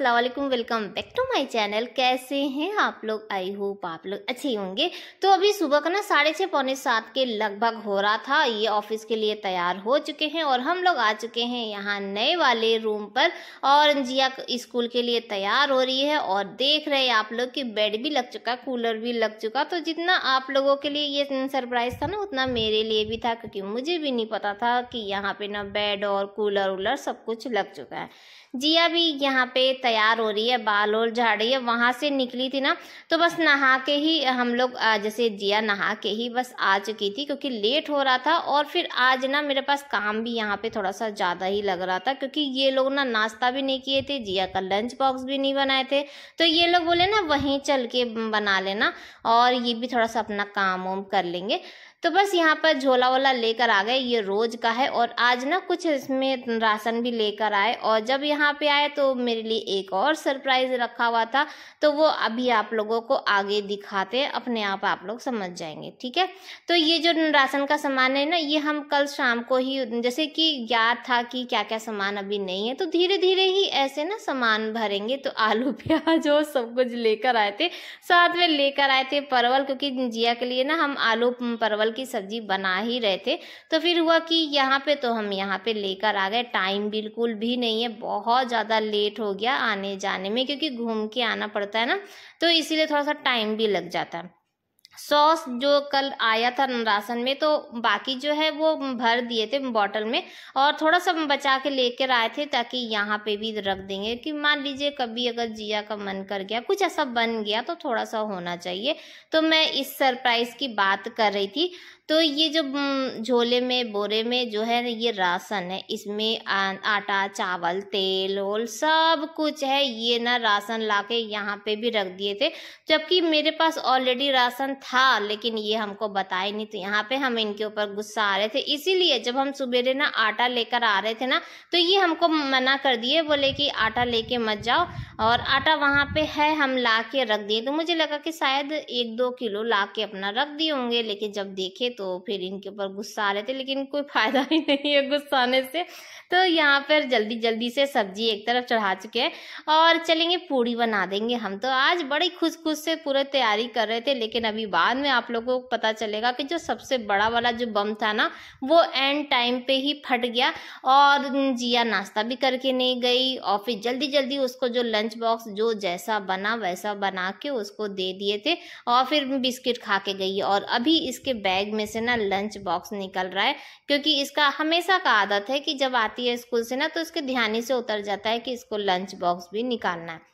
Aslam welcome back to my channel कैसे हैं आप लोग आई होप आप लोग अच्छे होंगे तो अभी सुबह का ना साढ़े छः पौने सात के लगभग हो रहा था ये ऑफिस के लिए तैयार हो चुके हैं और हम लोग आ चुके हैं यहाँ नए वाले रूम पर और जिया स्कूल के लिए तैयार हो रही है और देख रहे हैं आप लोग कि बेड भी लग चुका कूलर भी लग चुका तो जितना आप लोगों के लिए ये सरप्राइज था ना उतना मेरे लिए भी था क्योंकि मुझे भी नहीं पता था कि यहाँ पे ना बेड और कूलर वूलर सब कुछ लग चुका है जिया भी यहाँ पे तैयार हो रही है बाल और झाड़ रही है वहाँ से निकली थी ना तो बस नहा के ही हम लोग जैसे जिया नहा के ही बस आ चुकी थी क्योंकि लेट हो रहा था और फिर आज ना मेरे पास काम भी यहाँ पे थोड़ा सा ज़्यादा ही लग रहा था क्योंकि ये लोग ना नाश्ता भी नहीं किए थे जिया का लंच बॉक्स भी नहीं बनाए थे तो ये लोग बोले ना वहीं चल के बना लेना और ये भी थोड़ा सा अपना काम वाम कर लेंगे तो बस यहाँ पर झोला वोला लेकर आ गए ये रोज का है और आज ना कुछ इसमें राशन भी लेकर आए और जब यहाँ पे आए तो मेरे लिए एक और सरप्राइज रखा हुआ था तो वो अभी आप लोगों को आगे दिखाते अपने आप आप लोग समझ जाएंगे ठीक है तो ये जो राशन का सामान है ना ये हम कल शाम को ही जैसे कि याद था कि क्या क्या सामान अभी नहीं है तो धीरे धीरे ही ऐसे ना सामान भरेंगे तो आलू प्याज और सब कुछ लेकर आए थे साथ में लेकर आए थे परवल क्योंकि जिया के लिए ना हम आलू परवल चावल की सब्जी बना ही रहे थे तो फिर हुआ कि यहाँ पे तो हम यहाँ पे लेकर आ गए टाइम बिल्कुल भी नहीं है बहुत ज़्यादा लेट हो गया आने जाने में क्योंकि घूम के आना पड़ता है ना तो इसीलिए थोड़ा सा टाइम भी लग जाता है सॉस जो कल आया था राशन में तो बाकी जो है वो भर दिए थे बॉटल में और थोड़ा सा बचा के लेकर आए थे ताकि यहाँ पे भी रख देंगे कि मान लीजिए कभी अगर जिया का मन कर गया कुछ ऐसा बन गया तो थोड़ा सा होना चाहिए तो मैं इस सरप्राइज़ की बात कर रही थी तो ये जो हम्म, झोले में बोरे में जो है ये राशन है इसमें आटा चावल तेल ओल सब कुछ है ये ना राशन ला के यहाँ पे भी रख दिए थे जबकि मेरे पास ऑलरेडी राशन था लेकिन ये हमको बताए नहीं तो यहाँ पे हम इनके ऊपर गुस्सा आ रहे थे इसीलिए जब हम सुबेरे ना आटा लेकर आ रहे थे ना तो ये हमको मना कर दिए बोले कि आटा लेके मत जाओ और आटा वहाँ पे है हम ला के रख दिए तो मुझे लगा कि शायद एक दो किलो ला के अपना रख दिए होंगे लेकिन जब देखे तो तो फिर इनके ऊपर गुस्सा आ रहे थे लेकिन कोई फ़ायदा ही नहीं है गुस्सा आने से तो यहाँ पर जल्दी जल्दी से सब्जी एक तरफ चढ़ा चुके हैं और चलेंगे पूड़ी बना देंगे हम तो आज बड़ी खुश खुश से पूरे तैयारी कर रहे थे लेकिन अभी बाद में आप लोगों को पता चलेगा कि जो सबसे बड़ा वाला जो बम था ना वो एंड टाइम पे ही फट गया और जिया नाश्ता भी करके नहीं गई और फिर जल्दी जल्दी उसको जो लंच बॉक्स जो जैसा बना वैसा बना के उसको दे दिए थे और फिर बिस्किट खा के गई और अभी इसके बैग में से ना लंच बॉक्स निकल रहा है क्योंकि इसका हमेशा का आदत है कि जब आती है स्कूल से ना तो इसके ध्यान ही से उतर जाता है कि इसको लंच बॉक्स भी निकालना है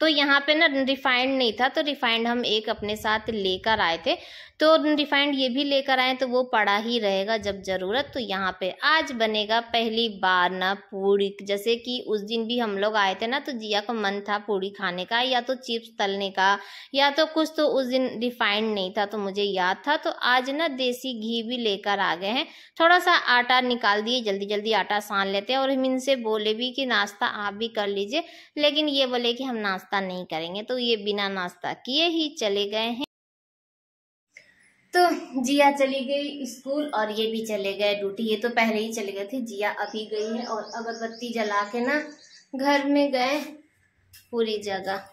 तो यहाँ पे ना रिफाइंड नहीं था तो रिफाइंड हम एक अपने साथ लेकर आए थे तो रिफाइंड ये भी लेकर आए तो वो पड़ा ही रहेगा जब ज़रूरत तो यहाँ पे आज बनेगा पहली बार ना पूरी जैसे कि उस दिन भी हम लोग आए थे ना तो जिया को मन था पूरी खाने का या तो चिप्स तलने का या तो कुछ तो उस दिन रिफाइंड नहीं था तो मुझे याद था तो आज ना देसी घी भी लेकर आ गए हैं थोड़ा सा आटा निकाल दिए जल्दी जल्दी आटा सान लेते हैं और हम इनसे बोले भी कि नाश्ता आप भी कर लीजिए लेकिन ये बोले कि हम नाश्ता नाश्ता नहीं करेंगे तो ये बिना नाश्ता किए ही चले गए हैं तो जिया चली गई स्कूल और ये भी चले गए ड्यूटी ये तो पहले ही चले गए थे जिया अभी गई है और अगरबत्ती जला के ना घर में गए पूरी जगह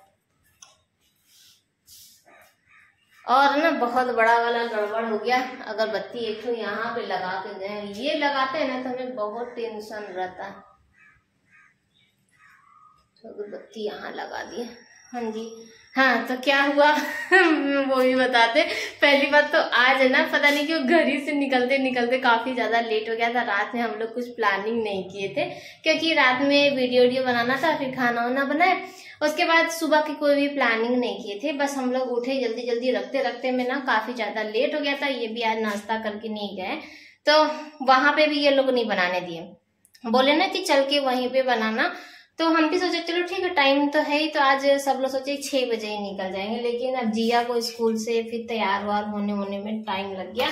और ना बहुत बड़ा वाला गड़बड़ हो गया अगरबत्ती एक तो यहाँ पे लगा के गए ये लगाते हैं ना तो हमें बहुत टेंशन रहता है अगरबत्ती यहाँ लगा दी हाँ जी हाँ तो क्या हुआ वो भी बताते पहली बात तो आज है ना पता नहीं क्यों घर ही से निकलते निकलते काफ़ी ज़्यादा लेट हो गया था रात में हम लोग कुछ प्लानिंग नहीं किए थे क्योंकि रात में वीडियो वीडियो बनाना था फिर खाना वाना बनाए उसके बाद सुबह की कोई भी प्लानिंग नहीं किए थे बस हम लोग उठे जल्दी जल्दी रखते रखते में ना काफ़ी ज़्यादा लेट हो गया था ये भी आज नाश्ता करके नहीं गए तो वहाँ पे भी ये लोग नहीं बनाने दिए बोले ना कि चल के वहीं पे बनाना तो हम भी सोचे चलो ठीक है टाइम तो है ही तो आज सब लोग सोचे छह बजे ही निकल जाएंगे लेकिन अब जिया को स्कूल से फिर तैयार वार होने होने में टाइम लग गया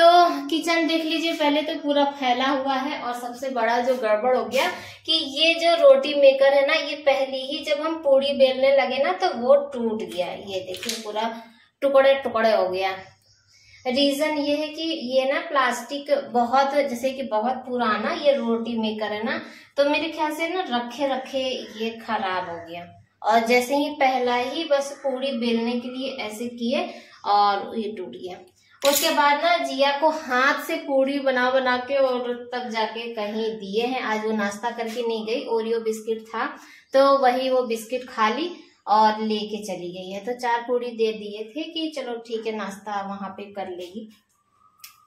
तो किचन देख लीजिए पहले तो पूरा फैला हुआ है और सबसे बड़ा जो गड़बड़ हो गया कि ये जो रोटी मेकर है ना ये पहले ही जब हम पूड़ी बेलने लगे ना तो वो टूट गया ये देखिए पूरा टुकड़े टुकड़े हो गया रीजन ये है कि ये ना प्लास्टिक बहुत जैसे कि बहुत पुराना ये रोटी मेकर है ना तो मेरे ख्याल से ना रखे रखे ये खराब हो गया और जैसे ही पहला ही बस पूरी बेलने के लिए ऐसे किए और ये टूट गया उसके बाद ना जिया को हाथ से पूरी बना बना के और तब जाके कहीं दिए हैं आज वो नाश्ता करके नहीं गई ओरियो बिस्किट था तो वही वो बिस्किट खा ली और लेके चली गई है तो चार पूरी दे दिए थे कि चलो ठीक है नाश्ता वहाँ पे कर लेगी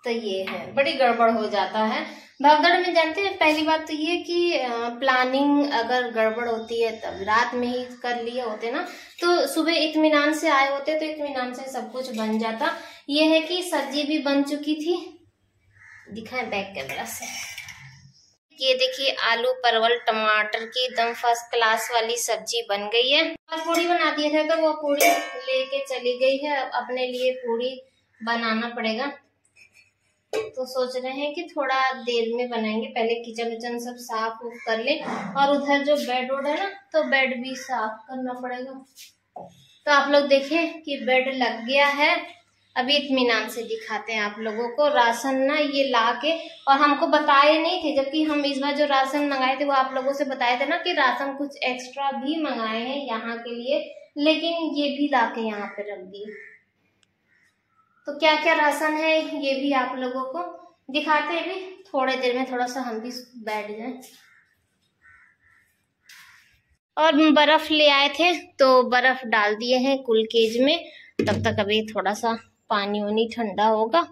तो ये है बड़ी गड़बड़ हो जाता है भागदौड़ में जानते हैं पहली बात तो ये कि प्लानिंग अगर गड़बड़ होती है तब रात में ही कर लिए होते ना तो सुबह इतमान से आए होते तो इतमान से सब कुछ बन जाता ये है कि सब्जी भी बन चुकी थी दिखाएं बैक कैमरा से ये देखिए आलू परवल टमाटर की एकदम फर्स्ट क्लास वाली सब्जी बन गई है और पूड़ी बना दिया था तो वो पूड़ी लेके चली गई है अपने लिए पूड़ी बनाना पड़ेगा तो सोच रहे हैं कि थोड़ा देर में बनाएंगे पहले किचन विचन सब साफ कर ले और उधर जो बेड वोड है ना तो बेड भी साफ करना पड़ेगा तो आप लोग देखें कि बेड लग गया है अभी इतमान से दिखाते हैं आप लोगों को राशन ना ये ला के और हमको बताए नहीं थे जबकि हम इस बार जो राशन मंगाए थे वो आप लोगों से बताए थे ना कि राशन कुछ एक्स्ट्रा भी मंगाए हैं यहाँ के लिए लेकिन ये भी ला के यहाँ पे रख दिए तो क्या क्या राशन है ये भी आप लोगों को दिखाते भी थोड़े देर में थोड़ा सा हम भी बैठ जाए और बर्फ़ ले आए थे तो बर्फ़ डाल दिए हैं कुल केज में तब तक अभी थोड़ा सा पानी वानी ठंडा होगा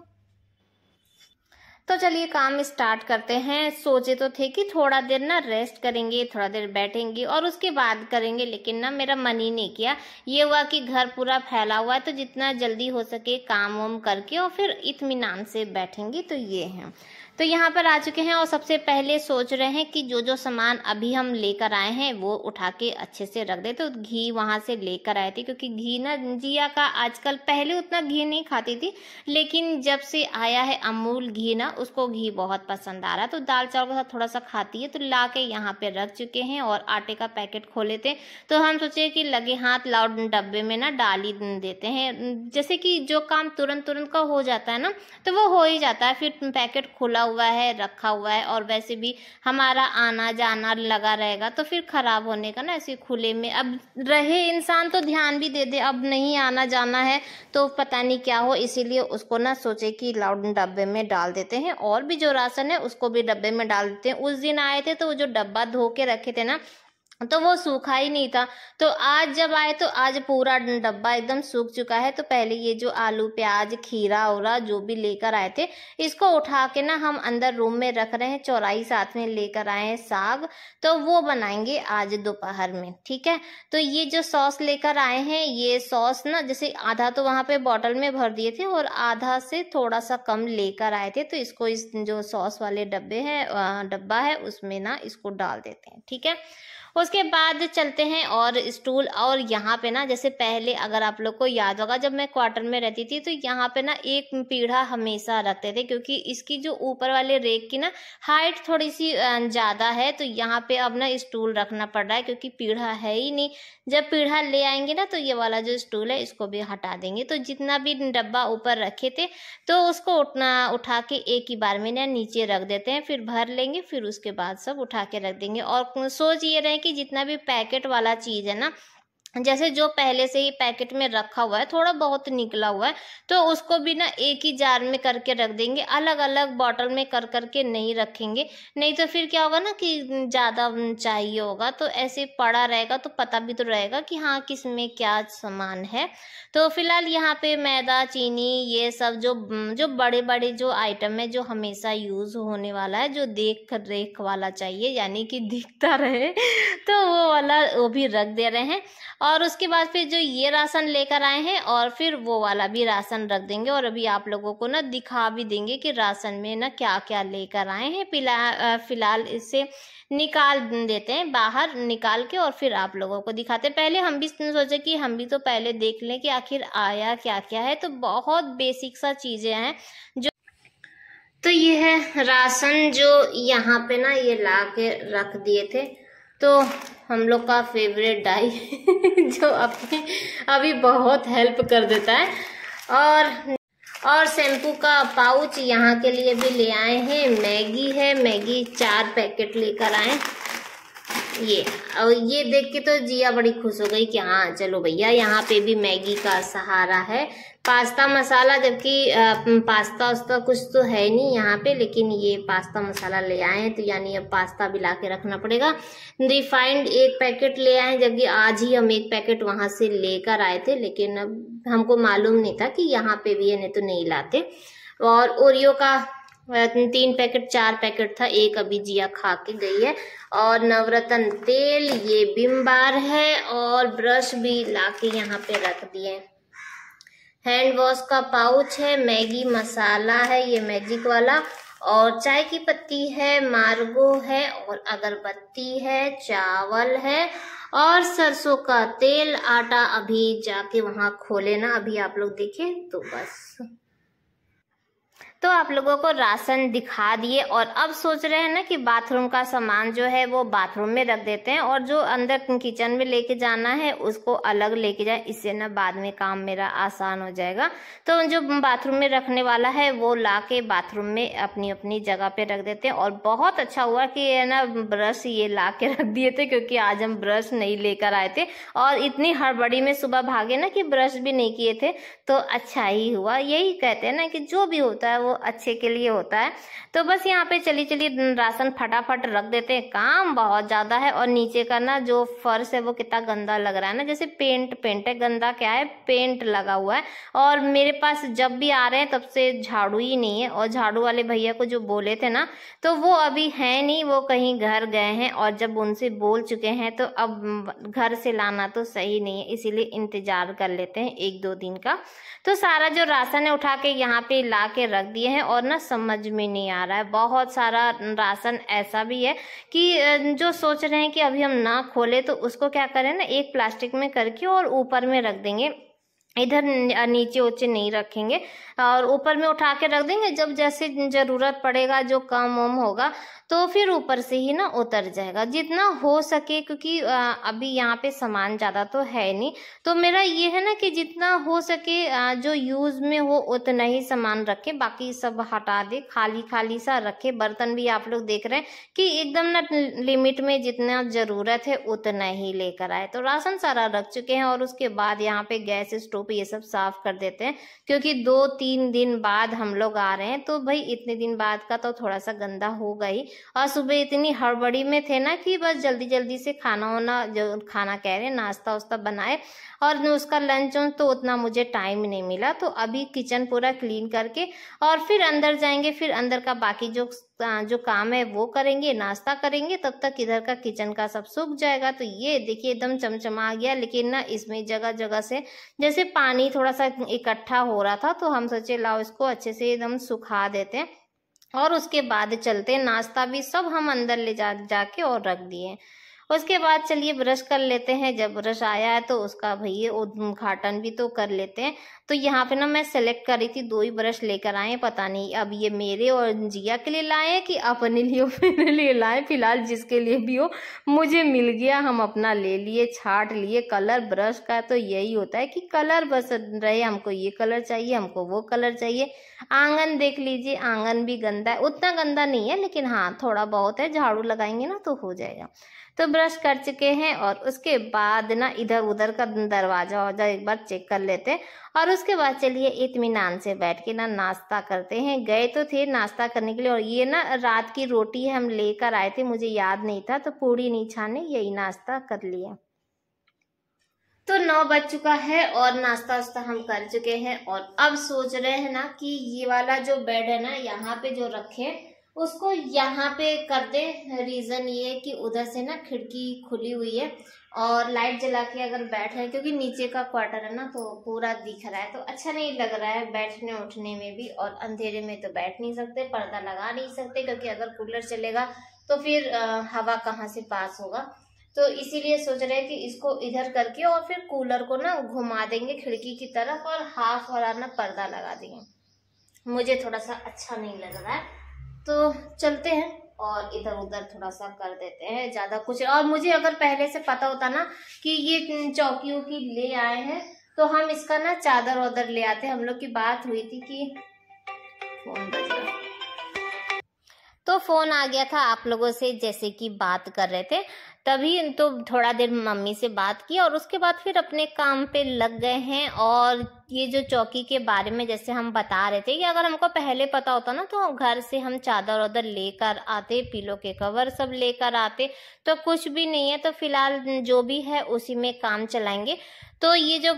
तो चलिए काम स्टार्ट करते हैं सोचे तो थे कि थोड़ा देर ना रेस्ट करेंगे थोड़ा देर बैठेंगे और उसके बाद करेंगे लेकिन ना मेरा मन ही नहीं किया ये हुआ कि घर पूरा फैला हुआ है तो जितना जल्दी हो सके काम वाम करके और फिर इतमान से बैठेंगे तो ये है तो यहाँ पर आ चुके हैं और सबसे पहले सोच रहे हैं कि जो जो सामान अभी हम लेकर आए हैं वो उठा के अच्छे से रख दे तो घी वहाँ से लेकर आए थे क्योंकि घी ना जिया का आजकल पहले उतना घी नहीं खाती थी लेकिन जब से आया है अमूल घी ना उसको घी बहुत पसंद आ रहा है तो दाल चावल के साथ थोड़ा सा खाती है तो ला के यहाँ पर रख चुके हैं और आटे का पैकेट खोले थे तो हम सोचे कि लगे हाथ लाउड डब्बे में ना डाल ही देते हैं जैसे कि जो काम तुरंत तुरंत का हो जाता है ना तो वो हो ही जाता है फिर पैकेट खुला हुआ है रखा हुआ है और वैसे भी हमारा आना जाना लगा रहेगा तो फिर ख़राब होने का ना ऐसे खुले में अब रहे इंसान तो ध्यान भी दे दे अब नहीं आना जाना है तो पता नहीं क्या हो इसीलिए उसको ना सोचे कि लाउड डब्बे में डाल देते हैं और भी जो राशन है उसको भी डब्बे में डाल देते हैं उस दिन आए थे तो वो जो डब्बा धो के रखे थे ना तो वो सूखा ही नहीं था तो आज जब आए तो आज पूरा डब्बा एकदम सूख चुका है तो पहले ये जो आलू प्याज खीरा और जो भी लेकर आए थे इसको उठा के ना हम अंदर रूम में रख रहे हैं चौराई साथ में लेकर आए हैं साग तो वो बनाएंगे आज दोपहर में ठीक है तो ये जो सॉस लेकर आए हैं ये सॉस ना जैसे आधा तो वहाँ पे बॉटल में भर दिए थे और आधा से थोड़ा सा कम लेकर आए थे तो इसको इस जो सॉस वाले डब्बे हैं डब्बा है उसमें ना इसको डाल देते हैं ठीक है उसके बाद चलते हैं और स्टूल और यहाँ पे ना जैसे पहले अगर आप लोग को याद होगा जब मैं क्वार्टर में रहती थी तो यहाँ पे ना एक पीढ़ा हमेशा रखते थे क्योंकि इसकी जो ऊपर वाले रेक की ना हाइट थोड़ी सी ज़्यादा है तो यहाँ पे अब ना स्टूल रखना पड़ रहा है क्योंकि पीढ़ा है ही नहीं जब पीढ़ा ले आएंगे ना तो ये वाला जो स्टूल है इसको भी हटा देंगे तो जितना भी डब्बा ऊपर रखे थे तो उसको उठना उठा के एक ही बार में ना नीचे रख देते हैं फिर भर लेंगे फिर उसके बाद सब उठा के रख देंगे और सोच ये रहे कि कि जितना भी पैकेट वाला चीज़ है ना जैसे जो पहले से ही पैकेट में रखा हुआ है थोड़ा बहुत निकला हुआ है तो उसको भी ना एक ही जार में करके रख देंगे अलग अलग बॉटल में कर करके नहीं रखेंगे नहीं तो फिर क्या होगा ना कि ज़्यादा चाहिए होगा तो ऐसे पड़ा रहेगा तो पता भी तो रहेगा कि हाँ किस में क्या सामान है तो फिलहाल यहाँ पे मैदा चीनी ये सब जो जो बड़े बड़े जो आइटम है जो हमेशा यूज़ होने वाला है जो देख रेख वाला चाहिए यानी कि दिखता रहे तो वो वाला वो भी रख दे रहे हैं और उसके बाद फिर जो ये राशन लेकर आए हैं और फिर वो वाला भी राशन रख देंगे और अभी आप लोगों को ना दिखा भी देंगे कि राशन में ना क्या क्या लेकर आए हैं फिलहाल इसे निकाल देते हैं बाहर निकाल के और फिर आप लोगों को दिखाते पहले हम भी सोचे कि हम भी तो पहले देख लें कि आखिर आया क्या क्या है तो बहुत बेसिक सा चीज़ें हैं जो तो ये है राशन जो यहाँ पे ना ये ला के रख दिए थे तो हम लोग का फेवरेट डाई जो अपने अभी बहुत हेल्प कर देता है और और शैम्पू का पाउच यहाँ के लिए भी ले आए हैं मैगी है मैगी चार पैकेट लेकर आए ये और ये देख के तो जिया बड़ी खुश हो गई कि हाँ चलो भैया यहाँ पे भी मैगी का सहारा है पास्ता मसाला जबकि पास्ता वास्ता कुछ तो है नहीं यहाँ पे लेकिन ये पास्ता मसाला ले आए हैं तो यानी अब पास्ता भी ला के रखना पड़ेगा रिफाइंड एक पैकेट ले आए हैं जबकि आज ही हम एक पैकेट वहाँ से लेकर आए थे लेकिन अब हमको मालूम नहीं था कि यहाँ पे भी है नहीं तो नहीं लाते और ओरियो का तीन पैकेट चार पैकेट था एक अभी जिया खा के गई है और नवरत्न तेल ये बिम बार है और ब्रश भी ला के यहाँ पे रख दिए हैंड वॉश का पाउच है मैगी मसाला है ये मैजिक वाला और चाय की पत्ती है मार्गो है और अगरबत्ती है चावल है और सरसों का तेल आटा अभी जाके वहाँ खोले ना अभी आप लोग देखें तो बस तो आप लोगों को राशन दिखा दिए और अब सोच रहे हैं ना कि बाथरूम का सामान जो है वो बाथरूम में रख देते हैं और जो अंदर किचन में लेके जाना है उसको अलग लेके जाए इससे ना बाद में काम मेरा आसान हो जाएगा तो जो बाथरूम में रखने वाला है वो ला के बाथरूम में अपनी अपनी जगह पे रख देते हैं और बहुत अच्छा हुआ कि ये ना ब्रश ये ला के रख दिए थे क्योंकि आज हम ब्रश नहीं लेकर आए थे और इतनी हड़बड़ी में सुबह भागे ना कि ब्रश भी नहीं किए थे तो अच्छा ही हुआ यही कहते हैं ना कि जो भी होता है वो वो अच्छे के लिए होता है तो बस यहाँ पे चलिए चलिए राशन फटाफट रख देते हैं काम बहुत ज़्यादा है और नीचे का ना जो फर्श है वो कितना गंदा लग रहा है ना जैसे पेंट पेंट है गंदा क्या है पेंट लगा हुआ है और मेरे पास जब भी आ रहे हैं तब से झाड़ू ही नहीं है और झाड़ू वाले भैया को जो बोले थे ना तो वो अभी है नहीं वो कहीं घर गए हैं और जब उनसे बोल चुके हैं तो अब घर से लाना तो सही नहीं है इसीलिए इंतज़ार कर लेते हैं एक दो दिन का तो सारा जो राशन है उठा के यहाँ पे ला के रख दिए हैं और ना समझ में नहीं आ रहा है बहुत सारा राशन ऐसा भी है कि जो सोच रहे हैं कि अभी हम ना खोले तो उसको क्या करें ना एक प्लास्टिक में करके और ऊपर में रख देंगे इधर नीचे ऊंचे नहीं रखेंगे और ऊपर में उठा के रख देंगे जब जैसे ज़रूरत पड़ेगा जो कम वम होगा तो फिर ऊपर से ही ना उतर जाएगा जितना हो सके क्योंकि अभी यहाँ पे सामान ज़्यादा तो है नहीं तो मेरा ये है ना कि जितना हो सके जो यूज़ में हो उतना ही सामान रखें बाकी सब हटा दे खाली खाली सा रखें बर्तन भी आप लोग देख रहे हैं कि एकदम ना लिमिट में जितना ज़रूरत है उतना ही लेकर आए तो राशन सारा रख चुके हैं और उसके बाद यहाँ पे गैस स्टोव पे ये सब साफ कर देते हैं क्योंकि दो तीन दिन बाद हम लोग आ रहे हैं तो भाई इतने दिन बाद का तो थोड़ा सा गंदा होगा ही और सुबह इतनी हड़बड़ी में थे ना कि बस जल्दी जल्दी से खाना वाना जो खाना कह रहे हैं नाश्ता वास्ता बनाए और उसका लंच वंच तो उतना मुझे टाइम नहीं मिला तो अभी किचन पूरा क्लीन करके और फिर अंदर जाएंगे फिर अंदर का बाकी जो हाँ, जो काम है वो करेंगे नाश्ता करेंगे तब तक इधर का किचन का सब सूख जाएगा तो ये देखिए एकदम चमचमा गया लेकिन ना इसमें जगह जगह से जैसे पानी थोड़ा सा इकट्ठा हो रहा था तो हम सोचे लाओ इसको अच्छे से एकदम सुखा देते हैं और उसके बाद चलते नाश्ता भी सब हम अंदर ले जा जाके और रख दिए उसके बाद चलिए ब्रश कर लेते हैं जब ब्रश आया है तो उसका भैया उद्घाटन भी तो कर लेते हैं तो यहाँ पे ना मैं सेलेक्ट कर रही थी दो ही ब्रश लेकर आए पता नहीं अब ये मेरे और जिया के लिए लाए कि अपने लिए मेरे लिए लाए फिलहाल जिसके लिए भी हो मुझे मिल गया हम अपना ले लिए छाट लिए कलर ब्रश का तो यही होता है कि कलर बस रहे हमको ये कलर चाहिए हमको वो कलर चाहिए आंगन देख लीजिए आंगन भी गंदा है उतना गंदा नहीं है लेकिन हाँ थोड़ा बहुत है झाड़ू लगाएंगे ना तो हो जाएगा तो ब्रश कर चुके हैं और उसके बाद ना इधर उधर का दरवाज़ा वजह एक बार चेक कर लेते हैं और उसके बाद चलिए इतमान से बैठ के ना नाश्ता करते हैं गए तो थे नाश्ता करने के लिए और ये ना रात की रोटी हम लेकर आए थे मुझे याद नहीं था तो पूड़ी नहीं छाने यही नाश्ता कर लिया तो नौ बज चुका है और नाश्ता वास्ता हम कर चुके हैं और अब सोच रहे हैं ना कि ये वाला जो बेड है ना यहाँ पे जो रखे उसको यहाँ पे कर दे रीज़न ये कि उधर से ना खिड़की खुली हुई है और लाइट जला के अगर बैठ रहे हैं क्योंकि नीचे का क्वार्टर है ना तो पूरा दिख रहा है तो अच्छा नहीं लग रहा है बैठने उठने में भी और अंधेरे में तो बैठ नहीं सकते पर्दा लगा नहीं सकते क्योंकि अगर कूलर चलेगा तो फिर आ, हवा कहाँ से पास होगा तो इसीलिए सोच रहे हैं कि इसको इधर करके और फिर कूलर को ना घुमा देंगे खिड़की की तरफ और हाफ और ना पर्दा लगा देंगे मुझे थोड़ा सा अच्छा नहीं लग रहा है तो चलते हैं और इधर उधर थोड़ा सा कर देते हैं ज़्यादा कुछ और मुझे अगर पहले से पता होता ना कि ये चौकियों की ले आए हैं तो हम इसका ना चादर उदर ले आते हम लोग की बात हुई थी कि फोन तो फोन आ गया था आप लोगों से जैसे कि बात कर रहे थे तभी तो थोड़ा देर मम्मी से बात की और उसके बाद फिर अपने काम पे लग गए हैं और ये जो चौकी के बारे में जैसे हम बता रहे थे कि अगर हमको पहले पता होता ना तो घर से हम चादर उदर लेकर आते पिलो के कवर सब लेकर आते तो कुछ भी नहीं है तो फिलहाल जो भी है उसी में काम चलाएंगे तो ये जो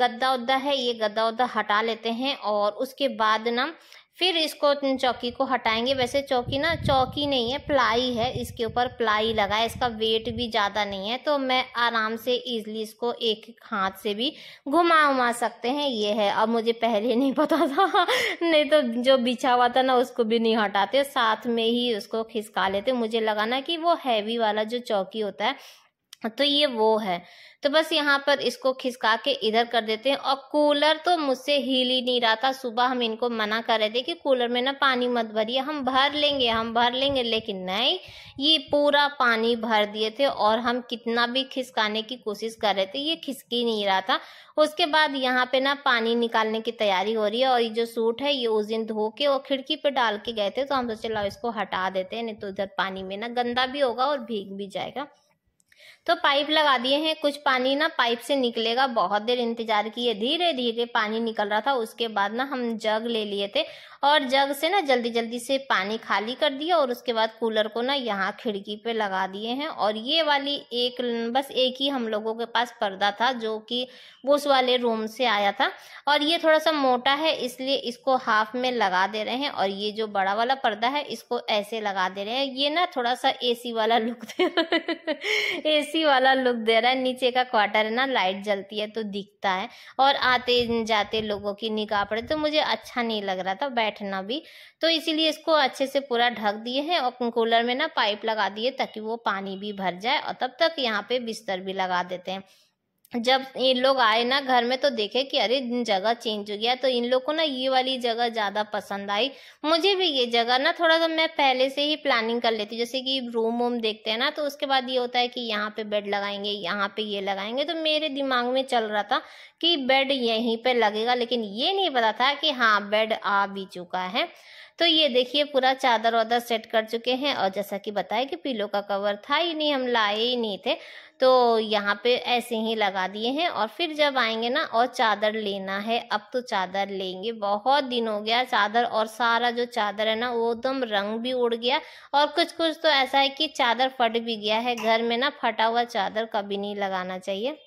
गद्दा उद्दा है ये गद्दा उद्दा हटा लेते हैं और उसके बाद ना फिर इसको चौकी को हटाएंगे वैसे चौकी ना चौकी नहीं है प्लाई है इसके ऊपर प्लाई लगा है इसका वेट भी ज़्यादा नहीं है तो मैं आराम से इजली इसको एक हाथ से भी घुमा उमा सकते हैं ये है अब मुझे पहले नहीं पता था नहीं तो जो बिछा हुआ था ना उसको भी नहीं हटाते साथ में ही उसको खिसका लेते मुझे लगा ना कि वो हैवी वाला जो चौकी होता है तो ये वो है तो बस यहाँ पर इसको खिसका के इधर कर देते हैं और कूलर तो मुझसे हिल ही नहीं रहा था सुबह हम इनको मना कर रहे थे कि कूलर में ना पानी मत भरिए हम भर लेंगे हम भर लेंगे लेकिन नहीं ये पूरा पानी भर दिए थे और हम कितना भी खिसकाने की कोशिश कर रहे थे ये खिसक ही नहीं रहा था उसके बाद यहाँ पे ना पानी निकालने की तैयारी हो रही है और ये जो सूट है ये उस दिन धो के और खिड़की पर डाल के गए थे तो हम सोचे लाओ इसको हटा देते हैं नहीं तो इधर पानी में ना गंदा भी होगा और भीग भी जाएगा तो पाइप लगा दिए हैं कुछ पानी ना पाइप से निकलेगा बहुत देर इंतजार किए धीरे धीरे पानी निकल रहा था उसके बाद ना हम जग ले लिए थे और जग से ना जल्दी जल्दी से पानी खाली कर दिया और उसके बाद कूलर को ना यहाँ खिड़की पे लगा दिए हैं और ये वाली एक बस एक ही हम लोगों के पास पर्दा था जो कि उस वाले रूम से आया था और ये थोड़ा सा मोटा है इसलिए इसको हाफ में लगा दे रहे हैं और ये जो बड़ा वाला पर्दा है इसको ऐसे लगा दे रहे हैं ये ना थोड़ा सा ए वाला लुक दे सी वाला लुक दे रहा है नीचे का क्वार्टर है ना लाइट जलती है तो दिखता है और आते जाते लोगों की निगाह पड़े तो मुझे अच्छा नहीं लग रहा था बैठ बैठना भी तो इसीलिए इसको अच्छे से पूरा ढक दिए हैं और कूलर में ना पाइप लगा दिए ताकि वो पानी भी भर जाए और तब तक यहाँ पे बिस्तर भी लगा देते हैं जब इन लोग आए ना घर में तो देखे कि अरे जगह चेंज हो गया तो इन लोग को ना ये वाली जगह ज़्यादा पसंद आई मुझे भी ये जगह ना थोड़ा सा मैं पहले से ही प्लानिंग कर लेती जैसे कि रूम वूम देखते हैं ना तो उसके बाद ये होता है कि यहाँ पे बेड लगाएंगे यहाँ पे ये लगाएंगे तो मेरे दिमाग में चल रहा था कि बेड यहीं पर लगेगा लेकिन ये नहीं पता था कि हाँ बेड आ भी चुका है तो ये देखिए पूरा चादर वादर सेट कर चुके हैं और जैसा कि बताया कि पीलो का कवर था ही नहीं हम लाए ही नहीं थे तो यहाँ पे ऐसे ही लगा दिए हैं और फिर जब आएंगे ना और चादर लेना है अब तो चादर लेंगे बहुत दिन हो गया चादर और सारा जो चादर है ना वो एकदम रंग भी उड़ गया और कुछ कुछ तो ऐसा है कि चादर फट भी गया है घर में ना फटा हुआ चादर कभी नहीं लगाना चाहिए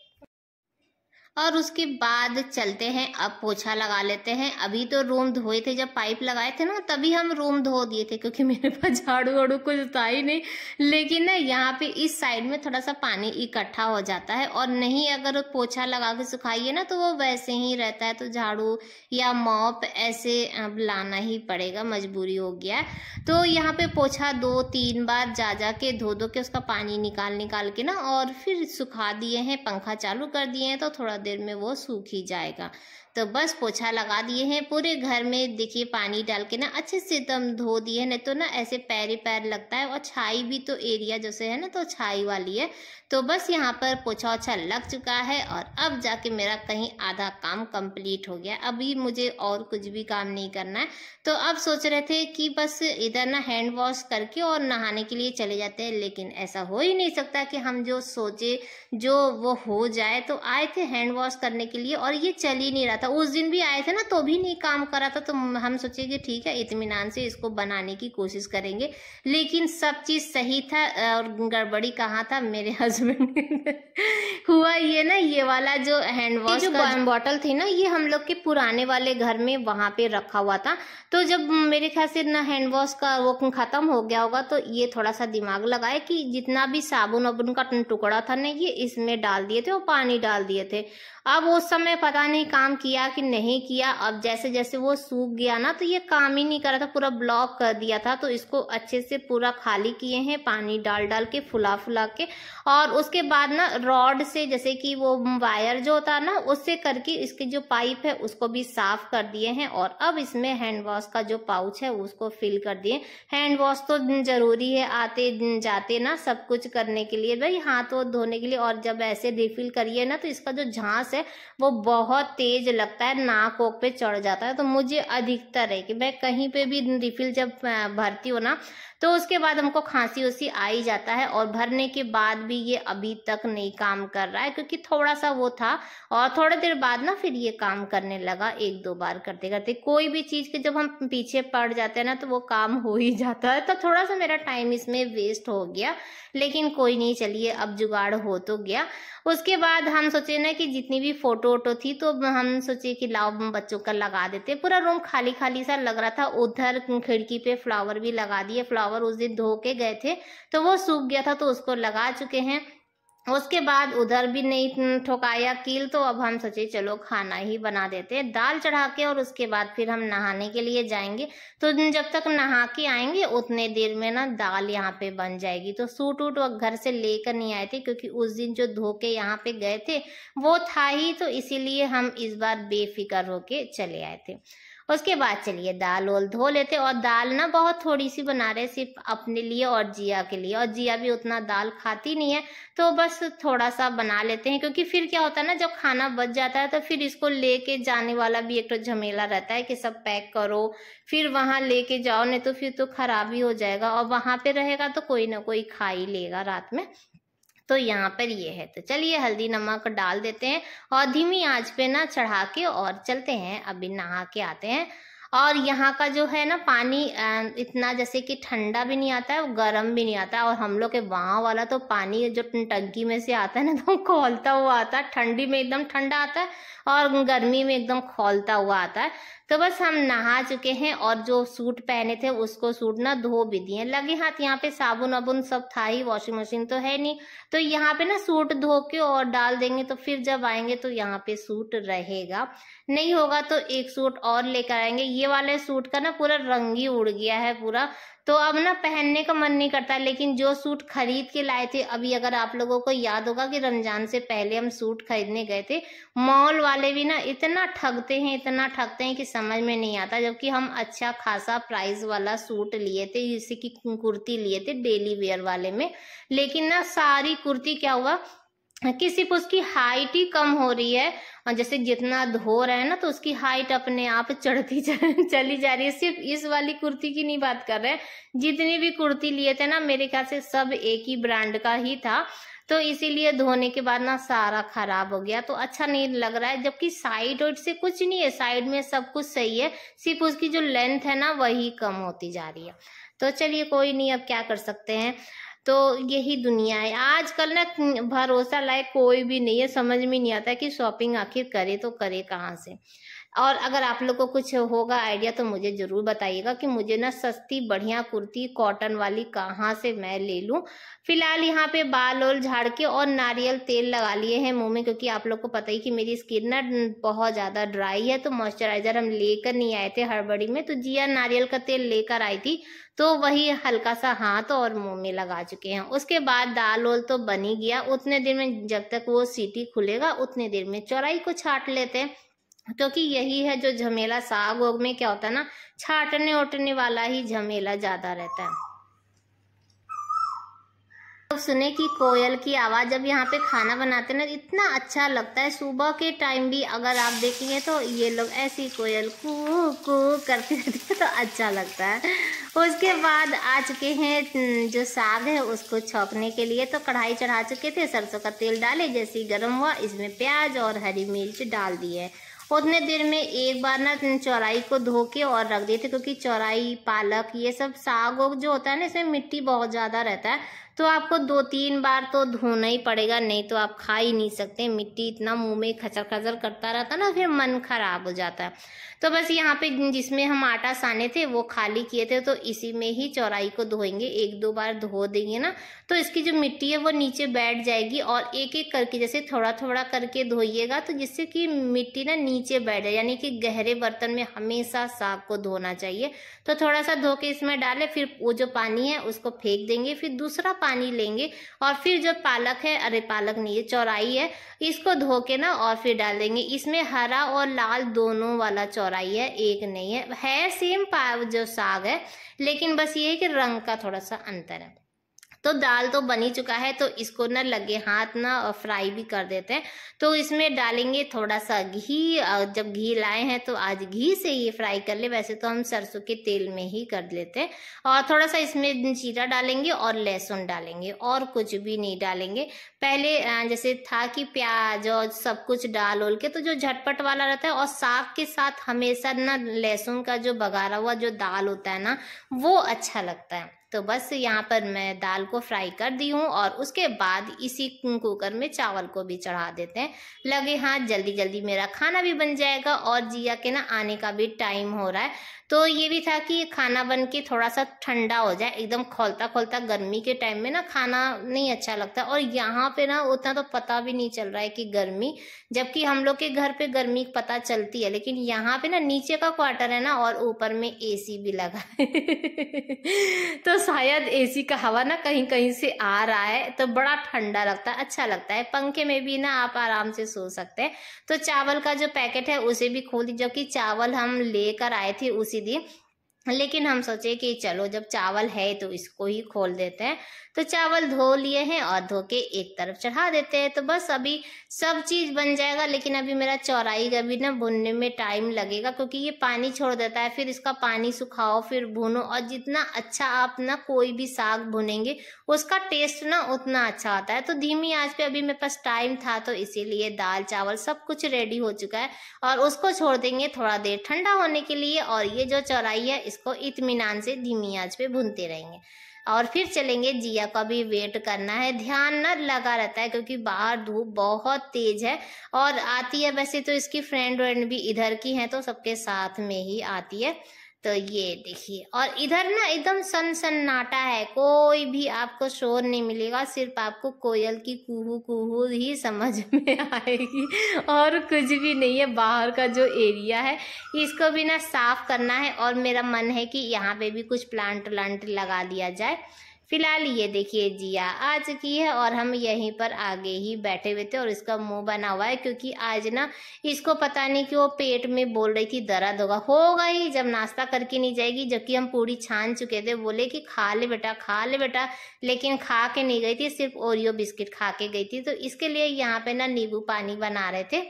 और उसके बाद चलते हैं अब पोछा लगा लेते हैं अभी तो रूम धोए थे जब पाइप लगाए थे ना तभी हम रूम धो दिए थे क्योंकि मेरे पास झाड़ू वाड़ू कुछ था ही नहीं लेकिन ना यहाँ पे इस साइड में थोड़ा सा पानी इकट्ठा हो जाता है और नहीं अगर पोछा लगा के सुखाइए ना तो वो वैसे ही रहता है तो झाड़ू या मॉप ऐसे अब लाना ही पड़ेगा मजबूरी हो गया है तो यहाँ पे पोछा दो तीन बार जा जा के धो धो के उसका पानी निकाल निकाल के ना और फिर सुखा दिए हैं पंखा चालू कर दिए हैं तो थोड़ा देर में वो सूख ही जाएगा तो बस पोछा लगा दिए हैं पूरे घर में देखिए पानी डाल के ना अच्छे से एकदम धो दिए नहीं तो ना ऐसे पैर ही पैर लगता है और छाई भी तो एरिया जैसे है ना तो छाई वाली है तो बस यहाँ पर पोछा ओछा लग चुका है और अब जाके मेरा कहीं आधा काम कंप्लीट हो गया अभी मुझे और कुछ भी काम नहीं करना है तो अब सोच रहे थे कि बस इधर ना हैंड वॉश करके और नहाने के लिए चले जाते हैं लेकिन ऐसा हो ही नहीं सकता कि हम जो सोचे जो वो हो जाए तो आए थे हैंड वॉश करने के लिए और ये चल ही नहीं रहा था उस दिन भी आए थे ना तो भी नहीं काम कर रहा था तो हम सोचे कि ठीक है इतमान से इसको बनाने की कोशिश करेंगे लेकिन सब चीज़ सही था और गड़बड़ी कहाँ था मेरे हजब हस्बैंड हुआ ये ना ये वाला जो हैंड वॉश का बॉटल थी ना ये हम लोग के पुराने वाले घर में वहां पे रखा हुआ था तो जब मेरे ख्याल से ना हैंड वॉश का वो खत्म हो गया होगा तो ये थोड़ा सा दिमाग लगाया कि जितना भी साबुन वाबुन का टुकड़ा था ना ये इसमें डाल दिए थे और पानी डाल दिए थे अब उस समय पता नहीं काम किया कि नहीं किया अब जैसे जैसे वो सूख गया ना तो ये काम ही नहीं कर रहा था पूरा ब्लॉक कर दिया था तो इसको अच्छे से पूरा खाली किए हैं पानी डाल डाल के फुला फुला के और और उसके बाद ना रॉड से जैसे कि वो वायर जो होता है ना उससे करके इसके जो पाइप है उसको भी साफ कर दिए हैं और अब इसमें हैंड वॉश का जो पाउच है उसको फिल कर दिए हैंड वॉश तो जरूरी है आते जाते ना सब कुछ करने के लिए भाई हाथ वो धोने के लिए और जब ऐसे रिफिल करिए ना तो इसका जो झांस है वो बहुत तेज लगता है नाक ओक पे चढ़ जाता है तो मुझे अधिकतर है कि मैं कहीं पे भी रिफिल जब भरती हूँ ना तो उसके बाद हमको खांसी उसी आ ही जाता है और भरने के बाद भी ये ये अभी तक नहीं काम कर रहा है क्योंकि थोड़ा सा वो था और थोड़ी देर बाद ना फिर ये काम करने लगा एक दो बार करते करते कोई भी चीज़ के जब हम पीछे पड़ जाते हैं ना तो वो काम हो ही जाता है तो थोड़ा सा मेरा टाइम इसमें वेस्ट हो गया लेकिन कोई नहीं चलिए अब जुगाड़ हो तो गया उसके बाद हम सोचे ना कि जितनी भी फोटो वोटो थी तो हम सोचे कि लाओ बच्चों का लगा देते पूरा रूम खाली खाली सा लग रहा था उधर खिड़की पे फ्लावर भी लगा दिए फ्लावर उस दिन धो के गए थे तो वो सूख गया था तो उसको लगा चुके हैं उसके बाद उधर भी नहीं ठोकाया कील तो अब हम सोचे चलो खाना ही बना देते हैं दाल चढ़ा के और उसके बाद फिर हम नहाने के लिए जाएंगे तो जब तक नहा के आएंगे उतने देर में ना दाल यहाँ पे बन जाएगी तो सूट वूट वह घर से लेकर नहीं आए थे क्योंकि उस दिन जो धो के यहाँ पे गए थे वो था ही तो इसीलिए हम इस बार बेफिक्र होके चले आए थे उसके बाद चलिए दाल ओल धो लेते और दाल ना बहुत थोड़ी सी बना रहे सिर्फ अपने लिए और जिया के लिए और जिया भी उतना दाल खाती नहीं है तो बस थोड़ा सा बना लेते हैं क्योंकि फिर क्या होता है ना जब खाना बच जाता है तो फिर इसको लेके जाने वाला भी एक तो झमेला रहता है कि सब पैक करो फिर वहाँ लेके जाओ नहीं तो फिर तो खराब ही हो जाएगा और वहाँ पे रहेगा तो कोई ना कोई खा ही लेगा रात में तो यहाँ पर ये है तो चलिए हल्दी नमक डाल देते हैं और धीमी आंच पे ना चढ़ा के और चलते हैं अभी नहा के आते हैं और यहाँ का जो है ना पानी इतना जैसे कि ठंडा भी नहीं आता है गर्म भी नहीं आता और हम लोग के वहाँ वाला तो पानी जो टंकी में से आता है ना तो खोलता हुआ आता है ठंडी में एकदम ठंडा आता है और गर्मी में एकदम खोलता हुआ आता है तो बस हम नहा चुके हैं और जो सूट पहने थे उसको सूट ना धो भी दिए लगे हाथ यहाँ पे साबुन वाबुन सब था ही वॉशिंग मशीन तो है नहीं तो यहाँ पे ना सूट धो के और डाल देंगे तो फिर जब आएंगे तो यहाँ पे सूट रहेगा नहीं होगा तो एक सूट और लेकर आएंगे ये वाले सूट का ना पूरा रंग ही उड़ गया है पूरा तो अब ना पहनने का मन नहीं करता लेकिन जो सूट खरीद के लाए थे अभी अगर आप लोगों को याद होगा कि रमजान से पहले हम सूट खरीदने गए थे मॉल वाले भी ना इतना ठगते हैं इतना ठगते हैं कि समझ में नहीं आता जबकि हम अच्छा खासा प्राइस वाला सूट लिए थे जैसे कि कुर्ती लिए थे डेली वेयर वाले में लेकिन ना सारी कुर्ती क्या हुआ कि सिर्फ उसकी हाइट ही कम हो रही है और जैसे जितना धो रहे हैं ना तो उसकी हाइट अपने आप चढ़ती चली जा रही है सिर्फ इस वाली कुर्ती की नहीं बात कर रहे हैं जितनी भी कुर्ती लिए थे ना मेरे ख्याल से सब एक ही ब्रांड का ही था तो इसीलिए धोने के बाद ना सारा खराब हो गया तो अच्छा नहीं लग रहा है जबकि साइड वाइड से कुछ नहीं है साइड में सब कुछ सही है सिर्फ उसकी जो लेंथ है ना वही कम होती जा रही है तो चलिए कोई नहीं अब क्या कर सकते हैं तो यही दुनिया है आजकल ना भरोसा लायक कोई भी नहीं है समझ में नहीं आता कि शॉपिंग आखिर करे तो करे कहाँ से और अगर आप लोग को कुछ होगा आइडिया तो मुझे ज़रूर बताइएगा कि मुझे ना सस्ती बढ़िया कुर्ती कॉटन वाली कहाँ से मैं ले लूँ फिलहाल यहाँ पे बाल ओल झाड़ के और नारियल तेल लगा लिए हैं मुंह में क्योंकि आप लोग को पता ही कि मेरी स्किन ना बहुत ज़्यादा ड्राई है तो मॉइस्चराइज़र हम लेकर नहीं आए थे हड़बड़ी में तो जिया नारियल का तेल लेकर आई थी तो वही हल्का सा हाथ और मुंह में लगा चुके हैं उसके बाद दाल ओल तो बनी गया उतने देर में जब तक वो सीटी खुलेगा उतने देर में चौराई को छाट लेते हैं क्योंकि यही है जो झमेला साग ओग में क्या होता है ना छाटने ओटने वाला ही झमेला ज्यादा रहता है तो सुने कि कोयल की आवाज जब यहाँ पे खाना बनाते ना इतना अच्छा लगता है सुबह के टाइम भी अगर आप देखेंगे तो ये लोग ऐसी कोयल कू कू करते रहते हैं तो अच्छा लगता है उसके बाद आ चुके हैं हम्म, जो साग है उसको छौंकने के लिए तो कढ़ाई चढ़ा चुके थे सरसों का तेल डाले जैसे ही गर्म हुआ इसमें प्याज और हरी मिर्च डाल दिए उतने देर में एक बार ना चौराई को धो के और रख देते क्योंकि चौराई पालक ये सब साग वग जो होता है ना इसमें मिट्टी बहुत ज़्यादा रहता है तो आपको दो तीन बार तो धोना ही पड़ेगा नहीं तो आप खा ही नहीं सकते मिट्टी इतना मुंह में खचर खचर करता रहता ना फिर मन खराब हो जाता है तो बस यहाँ पे जिसमें हम आटा साने थे वो खाली किए थे तो इसी में ही चौराई को धोएंगे एक दो बार धो देंगे ना तो इसकी जो मिट्टी है वो नीचे बैठ जाएगी और एक एक करके जैसे थोड़ा थोड़ा करके धोइएगा तो जिससे कि मिट्टी ना नीचे बैठ जाए यानी कि गहरे बर्तन में हमेशा साग को धोना चाहिए तो थोड़ा सा धो के इसमें डालें फिर वो जो पानी है उसको फेंक देंगे फिर दूसरा पानी लेंगे और फिर जो पालक है अरे पालक नहीं है चौराई है इसको धो के ना और फिर डाल देंगे इसमें हरा और लाल दोनों वाला चौराई आई है एक नहीं है है सेम जो साग है लेकिन बस ये है कि रंग का थोड़ा सा अंतर है तो दाल तो बनी चुका है तो इसको ना लगे हाथ ना फ्राई भी कर देते हैं तो इसमें डालेंगे थोड़ा सा घी जब घी लाए हैं तो आज घी से ये फ्राई कर ले वैसे तो हम सरसों के तेल में ही कर लेते हैं और थोड़ा सा इसमें जीरा डालेंगे और लहसुन डालेंगे और कुछ भी नहीं डालेंगे पहले जैसे था कि प्याज और सब कुछ डाल ओल के तो जो झटपट वाला रहता है और साग के साथ हमेशा ना लहसुन का जो बघारा हुआ जो दाल होता है ना वो अच्छा लगता है तो बस यहाँ पर मैं दाल को फ्राई कर दी हूँ और उसके बाद इसी कुकर में चावल को भी चढ़ा देते हैं लगे हाँ जल्दी जल्दी मेरा खाना भी बन जाएगा और जिया के ना आने का भी टाइम हो रहा है तो ये भी था कि खाना बन के थोड़ा सा ठंडा हो जाए एकदम खोलता खोलता गर्मी के टाइम में ना खाना नहीं अच्छा लगता और यहाँ पे ना उतना तो पता भी नहीं चल रहा है कि गर्मी जबकि हम लोग के घर पे गर्मी पता चलती है लेकिन यहाँ पे ना नीचे का क्वार्टर है ना और ऊपर में एसी भी लगा है तो शायद एसी का हवा ना कहीं कहीं से आ रहा है तो बड़ा ठंडा लगता है अच्छा लगता है पंखे में भी ना आप आराम से सो सकते हैं तो चावल का जो पैकेट है उसे भी खोल जबकि चावल हम लेकर आए थे उसी दिन लेकिन हम सोचे कि चलो जब चावल है तो इसको ही खोल देते हैं तो चावल धो लिए हैं और धो के एक तरफ चढ़ा देते हैं तो बस अभी सब चीज़ बन जाएगा लेकिन अभी मेरा चौराई का भी ना भुनने में टाइम लगेगा क्योंकि ये पानी छोड़ देता है फिर इसका पानी सुखाओ फिर भूनो और जितना अच्छा आप ना कोई भी साग भुनेंगे उसका टेस्ट ना उतना अच्छा आता है तो धीमी आज पे अभी मेरे पास टाइम था तो इसीलिए दाल चावल सब कुछ रेडी हो चुका है और उसको छोड़ देंगे थोड़ा देर ठंडा होने के लिए और ये जो चौराई है इसको इतमान से धीमी आज पे भूनते रहेंगे और फिर चलेंगे जिया का भी वेट करना है ध्यान न लगा रहता है क्योंकि बाहर धूप बहुत तेज है और आती है वैसे तो इसकी फ्रेंड व्रेंड भी इधर की हैं तो सबके साथ में ही आती है तो ये देखिए और इधर ना एकदम सन सन्नाटा है कोई भी आपको शोर नहीं मिलेगा सिर्फ आपको कोयल की कुहू कुहू ही समझ में आएगी और कुछ भी नहीं है बाहर का जो एरिया है इसको भी ना साफ करना है और मेरा मन है कि यहाँ पे भी कुछ प्लांट व्लांट लगा दिया जाए फिलहाल ये देखिए जिया आ चुकी है और हम यहीं पर आगे ही बैठे हुए थे और इसका मुंह बना हुआ है क्योंकि आज ना इसको पता नहीं कि वो पेट में बोल रही थी दर्द होगा होगा ही जब नाश्ता करके नहीं जाएगी जबकि हम पूरी छान चुके थे बोले कि खा ले बेटा खा ले बेटा लेकिन खा के नहीं गई थी सिर्फ ओरियो बिस्किट खा के गई थी तो इसके लिए यहाँ पे ना नींबू पानी बना रहे थे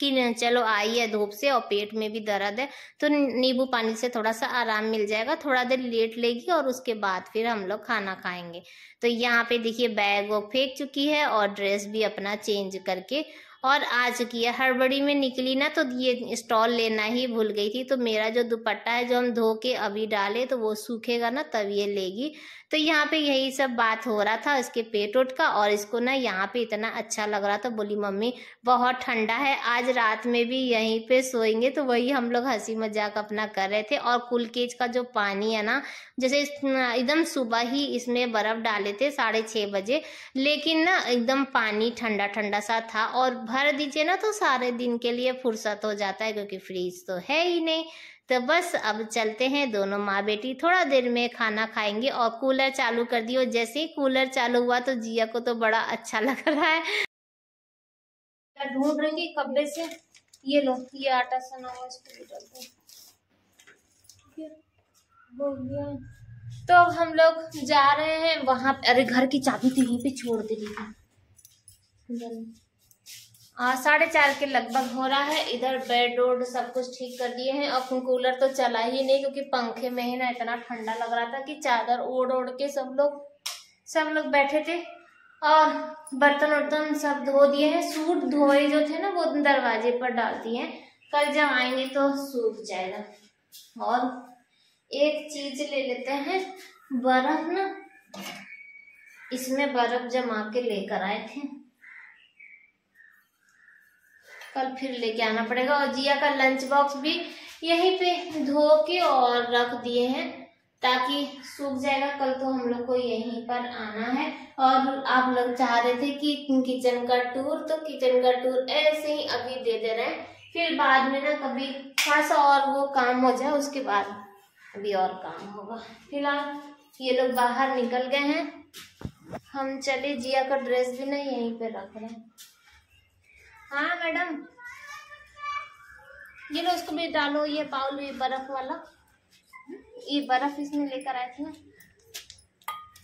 कि चलो आई है धूप से और पेट में भी दर्द है तो नींबू पानी से थोड़ा सा आराम मिल जाएगा थोड़ा देर लेट लेगी और उसके बाद फिर हम लोग खाना खाएंगे तो यहाँ पे देखिए बैग वो फेंक चुकी है और ड्रेस भी अपना चेंज करके और आ चुकी है हड़बड़ी में निकली ना तो ये स्टॉल लेना ही भूल गई थी तो मेरा जो दुपट्टा है जो हम धो के अभी डाले तो वो सूखेगा ना तब ये लेगी तो यहाँ पे यही सब बात हो रहा था इसके पेट वोट का और इसको ना यहाँ पे इतना अच्छा लग रहा था बोली मम्मी बहुत ठंडा है आज रात में भी यहीं पे सोएंगे तो वही हम लोग हंसी मजाक अपना कर रहे थे और कुलकेज का जो पानी है ना जैसे एकदम सुबह ही इसमें बर्फ डाले थे साढ़े छः बजे लेकिन ना एकदम पानी ठंडा ठंडा सा था और भर दीजिए ना तो सारे दिन के लिए फुर्सत हो जाता है क्योंकि फ्रीज तो है ही नहीं तो बस अब चलते हैं दोनों माँ बेटी थोड़ा देर में खाना खाएंगे और कूलर चालू कर दियो जैसे ही कूलर चालू हुआ तो जिया को तो बड़ा अच्छा लग रहा है ढूंढ रही कब्बे से ये लो ये आटा सना हुआ इसको भी डाल तो अब हम लोग जा रहे हैं वहां अरे घर की चाबी तो यहीं पे छोड़ दे रही हाँ, साढ़े चार के लगभग हो रहा है इधर बेड रोड सब कुछ ठीक कर दिए हैं अब कूलर तो चला ही नहीं क्योंकि पंखे में ही ना इतना ठंडा लग रहा था कि चादर ओढ़ ओढ़ के सब लोग सब लोग बैठे थे और बर्तन वर्तन सब धो दिए हैं सूट धोए जो थे ना वो दरवाजे पर डाल दिए हैं कल जब आएंगे तो सूख जाएगा और एक चीज ले लेते हैं बर्फ ना इसमें बर्फ जमा के लेकर आए थे कल फिर लेके आना पड़ेगा और जिया का लंच बॉक्स भी यहीं पे धो के और रख दिए हैं ताकि सूख जाएगा कल तो हम लोग को यहीं पर आना है और आप लोग चाह रहे थे कि किचन का टूर तो किचन का टूर ऐसे ही अभी दे दे रहे हैं फिर बाद में ना कभी थोड़ा सा और वो काम हो जाए उसके बाद अभी और काम होगा फिलहाल ये लोग बाहर निकल गए हैं हम चले जिया का ड्रेस भी ना यहीं पे रख रहे हैं हाँ मैडम ये लो इसको भी डालो ये पाउल ये बर्फ वाला ये बर्फ इसमें लेकर आए थे ना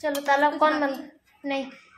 चलो ताला कौन बंद नहीं